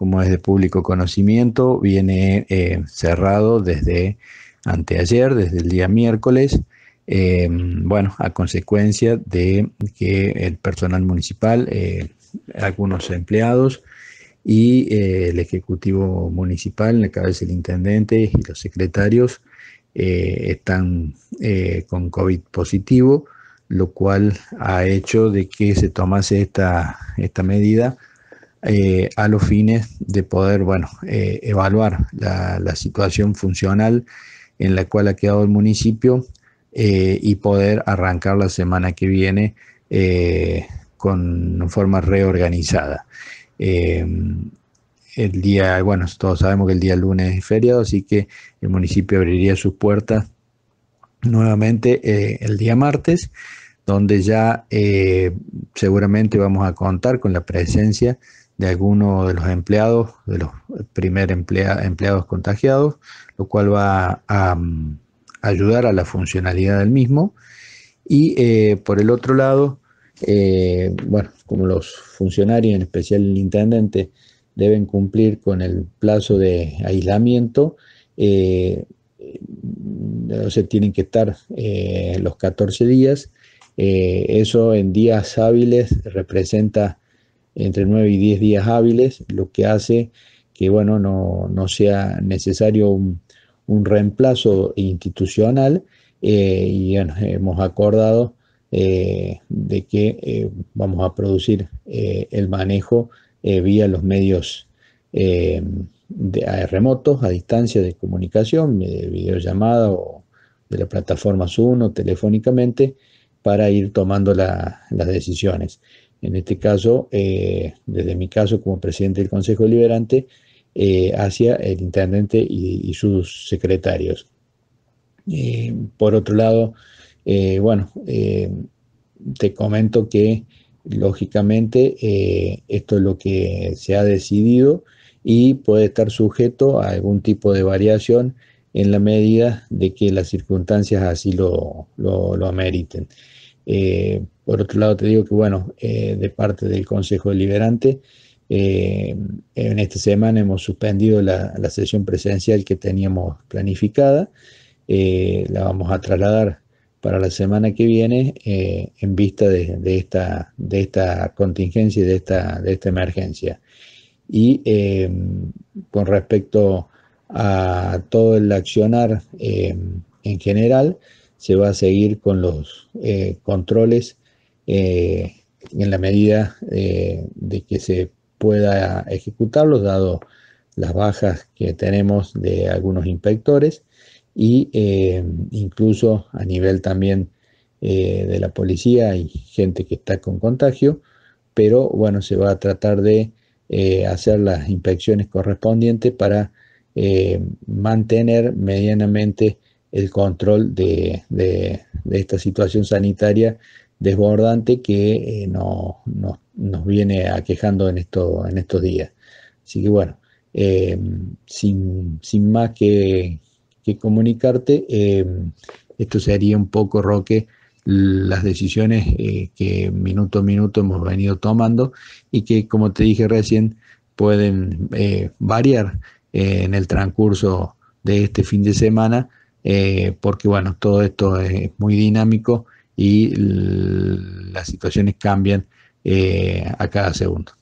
como es de público conocimiento, viene eh, cerrado desde anteayer, desde el día miércoles, eh, bueno, a consecuencia de que el personal municipal, eh, algunos empleados y el Ejecutivo Municipal, en la cabeza el intendente y los secretarios, están con COVID positivo, lo cual ha hecho de que se tomase esta, esta medida eh, a los fines de poder, bueno, eh, evaluar la, situación funcional en la cual ha quedado el municipio eh, y poder arrancar la semana que viene con forma reorganizada. el día, bueno, todos sabemos que el día lunes es feriado, así que el municipio abriría sus puertas nuevamente el día martes, donde ya seguramente vamos a contar con la presencia de alguno de los empleados, de los primer empleados contagiados, lo cual va a, mm, ayudar a la funcionalidad del mismo. Y eh, por el otro lado, eh, bueno, como los funcionarios, en especial el intendente, deben cumplir con el plazo de aislamiento, no eh, o tienen que estar los 14 días. eso en días hábiles representa entre 9 y 10 días hábiles, lo que hace que bueno, no, no sea necesario un, reemplazo institucional eh, y hemos acordado eh, de que eh, vamos a producir el manejo vía los medios de, remotos, a distancia de comunicación, de videollamada o de la plataforma Zoom o telefónicamente para ir tomando las decisiones. En este caso, eh, desde mi caso como presidente del Consejo Liberante, eh, hacia el intendente y, sus secretarios. Eh, por otro lado, bueno, te comento que lógicamente esto es lo que se ha decidido y puede estar sujeto a algún tipo de variación en la medida de que las circunstancias así lo, lo ameriten. Eh, por otro lado, te digo que, bueno, eh, de parte del Consejo Deliberante, eh, en esta semana hemos suspendido la, sesión presencial que teníamos planificada. la vamos a trasladar para la semana que viene en vista de, esta, contingencia y de esta emergencia. Y con respecto a todo el accionar en general, se va a seguir con los eh, controles eh, en la medida eh, de que se pueda ejecutarlos, dado las bajas que tenemos de algunos inspectores y incluso a nivel también de la policía hay gente que está con contagio, pero bueno, se va a tratar de hacer las inspecciones correspondientes para mantener medianamente el control de, de, esta situación sanitaria desbordante que eh, no, nos viene aquejando en, esto, en estos días. Así que bueno, eh, sin, sin, más que, comunicarte, eh, esto sería un poco, Roque, las decisiones que minuto a minuto hemos venido tomando y que, como te dije recién, pueden variar en el transcurso de este fin de semana eh, porque bueno, todo esto es muy dinámico y las situaciones cambian eh, a cada segundo.